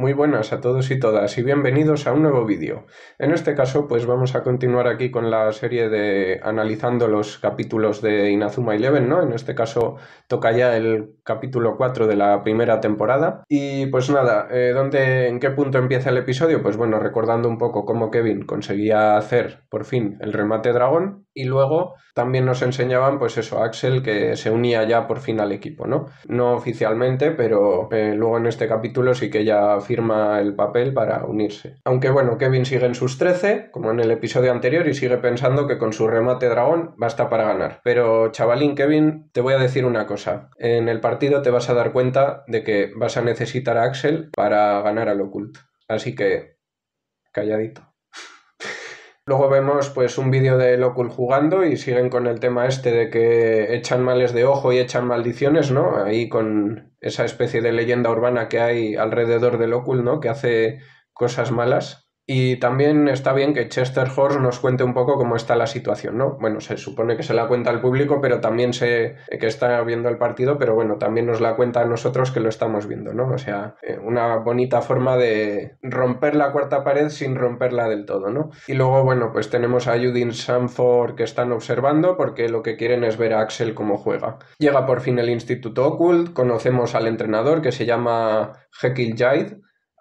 Muy buenas a todos y todas y bienvenidos a un nuevo vídeo. En este caso pues vamos a continuar aquí con la serie de analizando los capítulos de Inazuma Eleven, ¿no? En este caso toca ya el capítulo 4 de la primera temporada. Y pues nada, eh, ¿en qué punto empieza el episodio? Pues bueno, recordando un poco cómo Kevin conseguía hacer por fin el remate dragón, y luego también nos enseñaban, pues eso, Axel, que se unía ya por fin al equipo, ¿no? No oficialmente, pero eh, luego en este capítulo sí que ya firma el papel para unirse. Aunque bueno, Kevin sigue en sus 13, como en el episodio anterior, y sigue pensando que con su remate dragón basta para ganar. Pero chavalín Kevin, te voy a decir una cosa. En el partido te vas a dar cuenta de que vas a necesitar a Axel para ganar al oculto. Así que, calladito. Luego vemos pues un vídeo de Locul jugando y siguen con el tema este de que echan males de ojo y echan maldiciones, ¿no? Ahí con esa especie de leyenda urbana que hay alrededor de Locul, ¿no? Que hace cosas malas. Y también está bien que Chester Horse nos cuente un poco cómo está la situación, ¿no? Bueno, se supone que se la cuenta al público, pero también sé que está viendo el partido, pero bueno, también nos la cuenta a nosotros que lo estamos viendo, ¿no? O sea, eh, una bonita forma de romper la cuarta pared sin romperla del todo, ¿no? Y luego, bueno, pues tenemos a Judin Sanford que están observando porque lo que quieren es ver a Axel cómo juega. Llega por fin el Instituto Ocult, conocemos al entrenador que se llama Hekil Jaid,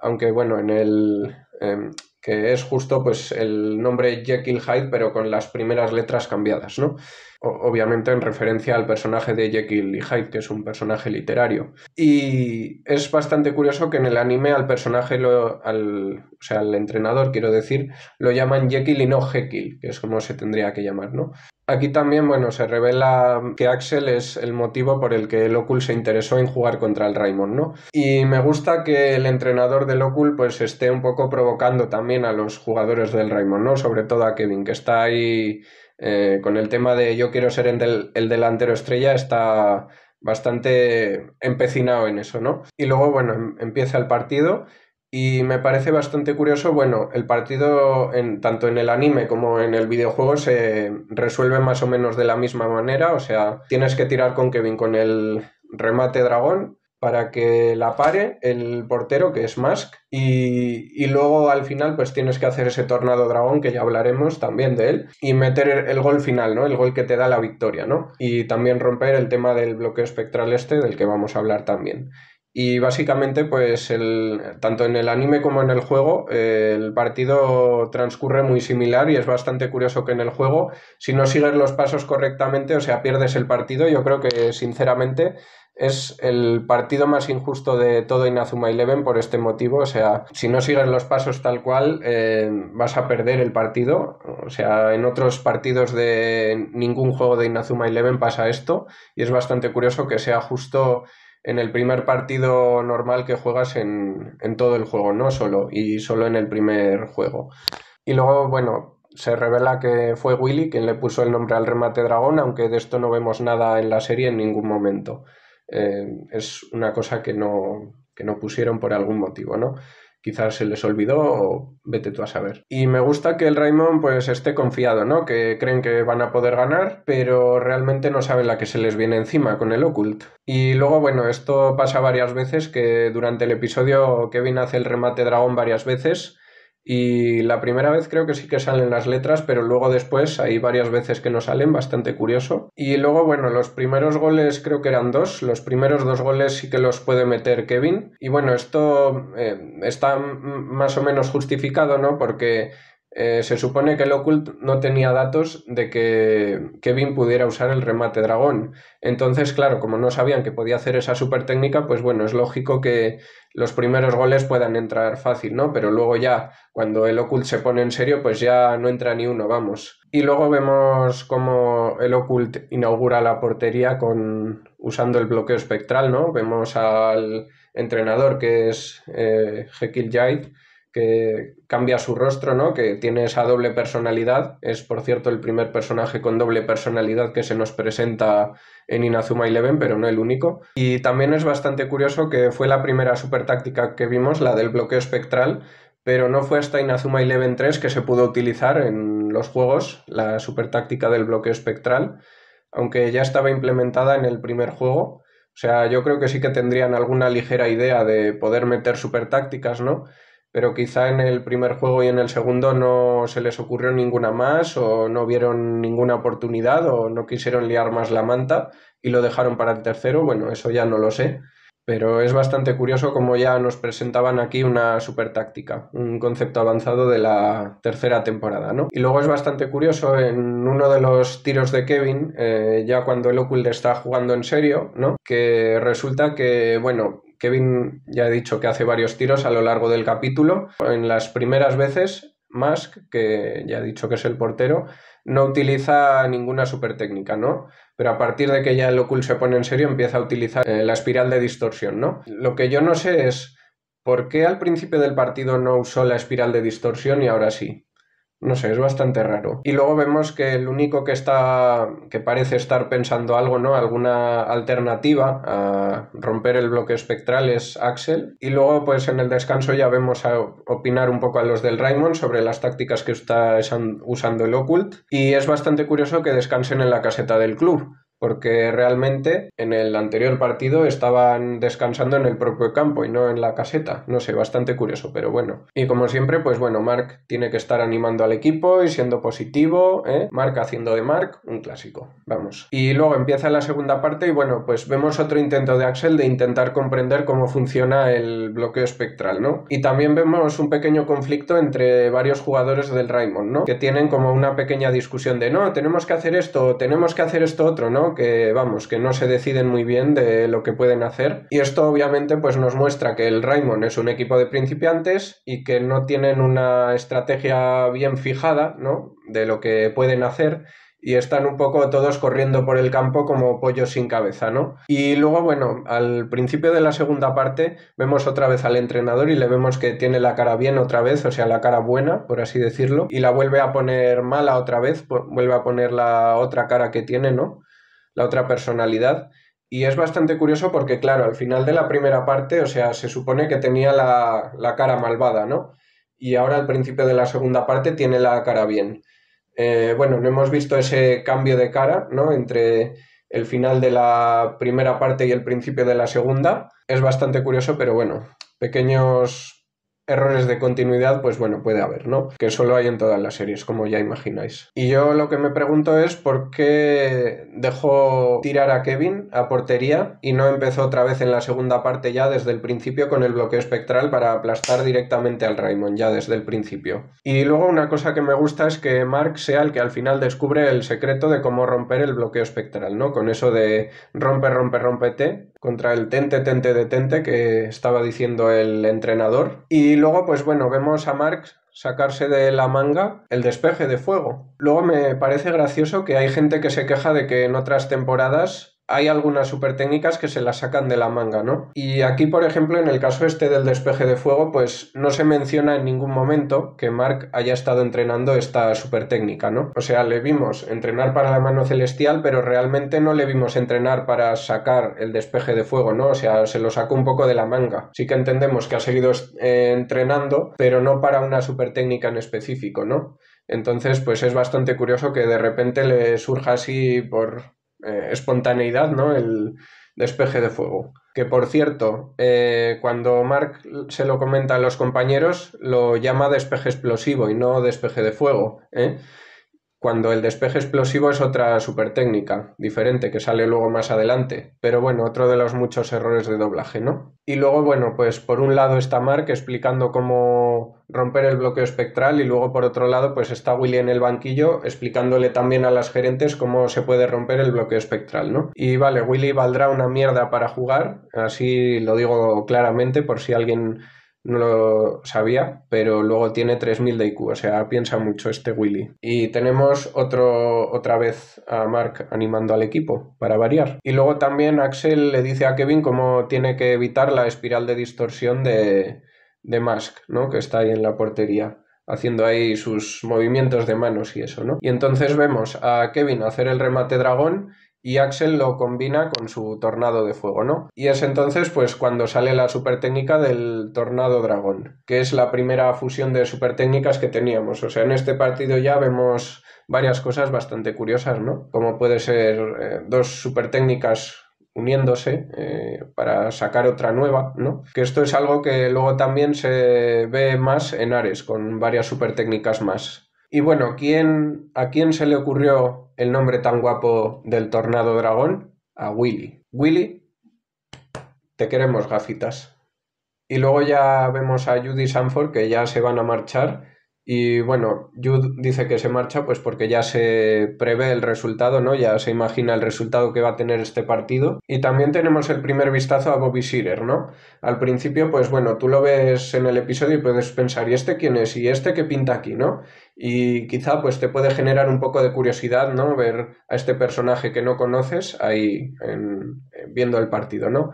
aunque bueno, en el em, que es justo pues el nombre Jekyll Hyde, pero con las primeras letras cambiadas, ¿no? obviamente en referencia al personaje de Jekyll y Hyde, que es un personaje literario. Y es bastante curioso que en el anime al personaje, lo, al, o sea, al entrenador, quiero decir, lo llaman Jekyll y no Jekyll, que es como se tendría que llamar, ¿no? Aquí también, bueno, se revela que Axel es el motivo por el que Locul se interesó en jugar contra el Raymond, ¿no? Y me gusta que el entrenador de Locul pues esté un poco provocando también a los jugadores del Raymond, ¿no? Sobre todo a Kevin, que está ahí eh, con el tema de yo quiero ser el, delantero estrella está bastante empecinado en eso, ¿no? Y luego, bueno, em, empieza el partido y me parece bastante curioso, bueno, el partido en, tanto en el anime como en el videojuego se resuelve más o menos de la misma manera, o sea, tienes que tirar con Kevin con el remate dragón para que la pare el portero, que es Mask, y, luego al final pues tienes que hacer ese tornado dragón, que ya hablaremos también de él, y meter el gol final, ¿no? El gol que te da la victoria, ¿no? Y también romper el tema del bloqueo espectral este, del que vamos a hablar también. Y básicamente, pues el, tanto en el anime como en el juego, el partido transcurre muy similar y es bastante curioso que en el juego, si no sigues los pasos correctamente, o sea, pierdes el partido, yo creo que sinceramente es el partido más injusto de todo Inazuma Eleven por este motivo. O sea, si no sigues los pasos tal cual, eh, vas a perder el partido. O sea, en otros partidos de ningún juego de Inazuma Eleven pasa esto. Y es bastante curioso que sea justo en el primer partido normal que juegas en, en todo el juego, no solo, y solo en el primer juego. Y luego, bueno, se revela que fue Willy quien le puso el nombre al remate dragón, aunque de esto no vemos nada en la serie en ningún momento. Eh, es una cosa que no, que no pusieron por algún motivo, ¿no? Quizás se les olvidó o vete tú a saber. Y me gusta que el Raymond pues esté confiado, ¿no? Que creen que van a poder ganar, pero realmente no saben la que se les viene encima con el ocult Y luego, bueno, esto pasa varias veces que durante el episodio Kevin hace el remate dragón varias veces y la primera vez creo que sí que salen las letras, pero luego después hay varias veces que no salen, bastante curioso. Y luego, bueno, los primeros goles creo que eran dos, los primeros dos goles sí que los puede meter Kevin. Y bueno, esto eh, está más o menos justificado, ¿no? Porque eh, se supone que el Ocult no tenía datos de que Kevin pudiera usar el remate dragón. Entonces, claro, como no sabían que podía hacer esa super técnica, pues bueno, es lógico que los primeros goles puedan entrar fácil, ¿no? Pero luego ya, cuando el Ocult se pone en serio, pues ya no entra ni uno, vamos. Y luego vemos cómo el Ocult inaugura la portería con usando el bloqueo espectral, ¿no? Vemos al entrenador que es eh, que cambia su rostro, ¿no? Que tiene esa doble personalidad. Es, por cierto, el primer personaje con doble personalidad que se nos presenta en Inazuma Eleven, pero no el único. Y también es bastante curioso que fue la primera super táctica que vimos, la del bloqueo espectral, pero no fue hasta Inazuma Eleven 3 que se pudo utilizar en los juegos la super táctica del bloqueo espectral, aunque ya estaba implementada en el primer juego. O sea, yo creo que sí que tendrían alguna ligera idea de poder meter super tácticas, ¿no? pero quizá en el primer juego y en el segundo no se les ocurrió ninguna más o no vieron ninguna oportunidad o no quisieron liar más la manta y lo dejaron para el tercero, bueno, eso ya no lo sé, pero es bastante curioso como ya nos presentaban aquí una super táctica, un concepto avanzado de la tercera temporada, ¿no? Y luego es bastante curioso en uno de los tiros de Kevin, eh, ya cuando el Oculus está jugando en serio, ¿no? Que resulta que, bueno, Kevin ya he dicho que hace varios tiros a lo largo del capítulo. En las primeras veces, Musk, que ya he dicho que es el portero, no utiliza ninguna super técnica, ¿no? Pero a partir de que ya el Ocul se pone en serio, empieza a utilizar eh, la espiral de distorsión, ¿no? Lo que yo no sé es por qué al principio del partido no usó la espiral de distorsión y ahora sí. No sé, es bastante raro. Y luego vemos que el único que está, que parece estar pensando algo, ¿no? Alguna alternativa a romper el bloque espectral es Axel. Y luego, pues en el descanso ya vemos a opinar un poco a los del Raymond sobre las tácticas que está usando el Occult. Y es bastante curioso que descansen en la caseta del club porque realmente en el anterior partido estaban descansando en el propio campo y no en la caseta. No sé, bastante curioso, pero bueno. Y como siempre, pues bueno, Mark tiene que estar animando al equipo y siendo positivo, ¿eh? Mark haciendo de Mark, un clásico, vamos. Y luego empieza la segunda parte y bueno, pues vemos otro intento de Axel de intentar comprender cómo funciona el bloqueo espectral, ¿no? Y también vemos un pequeño conflicto entre varios jugadores del Raymond, ¿no? Que tienen como una pequeña discusión de, no, tenemos que hacer esto, tenemos que hacer esto otro, ¿no? Que vamos, que no se deciden muy bien de lo que pueden hacer. Y esto obviamente pues nos muestra que el Raimon es un equipo de principiantes y que no tienen una estrategia bien fijada, ¿no? De lo que pueden hacer y están un poco todos corriendo por el campo como pollos sin cabeza, ¿no? Y luego, bueno, al principio de la segunda parte vemos otra vez al entrenador y le vemos que tiene la cara bien otra vez, o sea, la cara buena, por así decirlo, y la vuelve a poner mala otra vez, vuelve a poner la otra cara que tiene, ¿no? la otra personalidad. Y es bastante curioso porque, claro, al final de la primera parte, o sea, se supone que tenía la, cara malvada, ¿no? Y ahora al principio de la segunda parte tiene la cara bien. Eh, bueno, no hemos visto ese cambio de cara, ¿no? Entre el final de la primera parte y el principio de la segunda. Es bastante curioso, pero bueno, pequeños errores de continuidad, pues bueno, puede haber, ¿no? Que solo hay en todas las series, como ya imagináis. Y yo lo que me pregunto es por qué dejó tirar a Kevin a portería y no empezó otra vez en la segunda parte ya desde el principio con el bloqueo espectral para aplastar directamente al Raymond ya desde el principio. Y luego una cosa que me gusta es que Mark sea el que al final descubre el secreto de cómo romper el bloqueo espectral, ¿no? Con eso de rompe, rompe, rompete contra el tente, tente, detente que estaba diciendo el entrenador. Y luego, pues bueno, vemos a Marx sacarse de la manga el despeje de fuego. Luego me parece gracioso que hay gente que se queja de que en otras temporadas hay algunas super técnicas que se las sacan de la manga, ¿no? Y aquí, por ejemplo, en el caso este del despeje de fuego, pues no se menciona en ningún momento que Mark haya estado entrenando esta super técnica, ¿no? O sea, le vimos entrenar para la mano celestial, pero realmente no le vimos entrenar para sacar el despeje de fuego, ¿no? O sea, se lo sacó un poco de la manga. Sí que entendemos que ha seguido eh, entrenando, pero no para una super técnica en específico, ¿no? Entonces, pues es bastante curioso que de repente le surja así por, eh, espontaneidad, ¿no? El despeje de fuego. Que por cierto, eh, cuando Mark se lo comenta a los compañeros, lo llama despeje explosivo y no despeje de fuego. ¿eh? cuando el despeje explosivo es otra super técnica, diferente, que sale luego más adelante. Pero bueno, otro de los muchos errores de doblaje, ¿no? Y luego, bueno, pues por un lado está Mark explicando cómo romper el bloqueo espectral y luego por otro lado pues está Willy en el banquillo explicándole también a las gerentes cómo se puede romper el bloqueo espectral, ¿no? Y vale, Willy valdrá una mierda para jugar, así lo digo claramente por si alguien no lo sabía, pero luego tiene 3000 de IQ, o sea, piensa mucho este Willy. Y tenemos otro, otra vez a Mark animando al equipo, para variar. Y luego también Axel le dice a Kevin cómo tiene que evitar la espiral de distorsión de, de Musk, ¿no? Que está ahí en la portería haciendo ahí sus movimientos de manos y eso, ¿no? Y entonces vemos a Kevin hacer el remate dragón y Axel lo combina con su tornado de fuego, ¿no? Y es entonces pues cuando sale la super técnica del tornado dragón, que es la primera fusión de super técnicas que teníamos. O sea, en este partido ya vemos varias cosas bastante curiosas, ¿no? Como puede ser eh, dos super técnicas uniéndose eh, para sacar otra nueva, ¿no? Que esto es algo que luego también se ve más en Ares, con varias super técnicas más. Y bueno, ¿a quién se le ocurrió el nombre tan guapo del tornado dragón? A Willy. Willy, te queremos gafitas. Y luego ya vemos a Judy Sanford que ya se van a marchar y bueno, Jude dice que se marcha pues porque ya se prevé el resultado, ¿no? Ya se imagina el resultado que va a tener este partido. Y también tenemos el primer vistazo a Bobby Shearer, ¿no? Al principio, pues bueno, tú lo ves en el episodio y puedes pensar, ¿y este quién es? ¿Y este qué pinta aquí, no? Y quizá pues te puede generar un poco de curiosidad, ¿no? Ver a este personaje que no conoces ahí eh, viendo el partido, ¿no?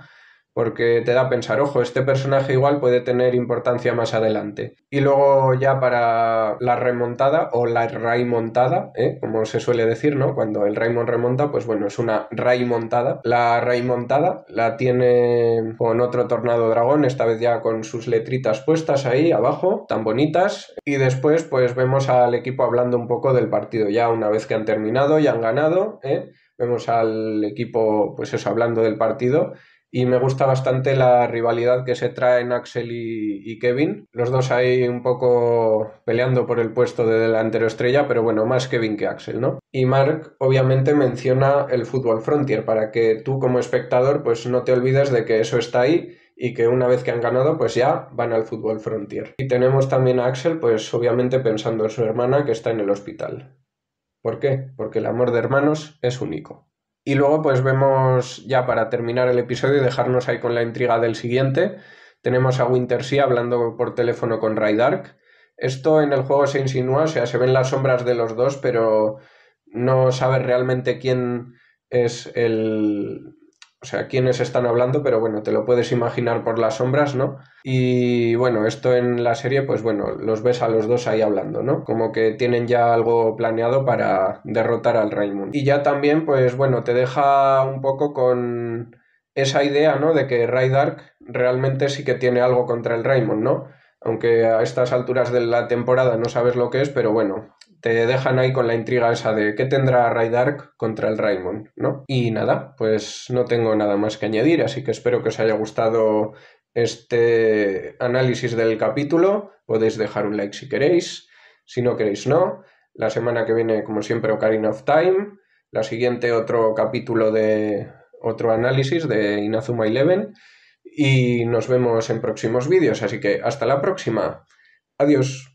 porque te da a pensar, ojo, este personaje igual puede tener importancia más adelante. Y luego ya para la remontada o la Raimontada, ¿eh? como se suele decir, ¿no? Cuando el Raimon remonta, pues bueno, es una Raimontada. La Raimontada la tiene con otro Tornado Dragón, esta vez ya con sus letritas puestas ahí abajo, tan bonitas. Y después pues vemos al equipo hablando un poco del partido ya una vez que han terminado y han ganado, ¿eh? Vemos al equipo pues eso hablando del partido y me gusta bastante la rivalidad que se traen Axel y, Kevin. Los dos ahí un poco peleando por el puesto de delantero estrella, pero bueno, más Kevin que Axel, ¿no? Y Mark obviamente menciona el Fútbol Frontier para que tú como espectador pues no te olvides de que eso está ahí y que una vez que han ganado pues ya van al Fútbol Frontier. Y tenemos también a Axel pues obviamente pensando en su hermana que está en el hospital. ¿Por qué? Porque el amor de hermanos es único. Y luego pues vemos ya para terminar el episodio y dejarnos ahí con la intriga del siguiente, tenemos a Winter Sea hablando por teléfono con Dark. Esto en el juego se insinúa, o sea, se ven las sombras de los dos, pero no sabes realmente quién es el, o sea, quiénes están hablando, pero bueno, te lo puedes imaginar por las sombras, ¿no? Y bueno, esto en la serie, pues bueno, los ves a los dos ahí hablando, ¿no? Como que tienen ya algo planeado para derrotar al Raymond. Y ya también, pues bueno, te deja un poco con esa idea, ¿no? De que Dark realmente sí que tiene algo contra el Raymond, ¿no? Aunque a estas alturas de la temporada no sabes lo que es, pero bueno, te dejan ahí con la intriga esa de qué tendrá Dark contra el Raimon, ¿no? Y nada, pues no tengo nada más que añadir, así que espero que os haya gustado este análisis del capítulo. Podéis dejar un like si queréis, si no queréis no. La semana que viene, como siempre, Ocarina of Time. La siguiente, otro capítulo de otro análisis de Inazuma Eleven. Y nos vemos en próximos vídeos, así que hasta la próxima. Adiós.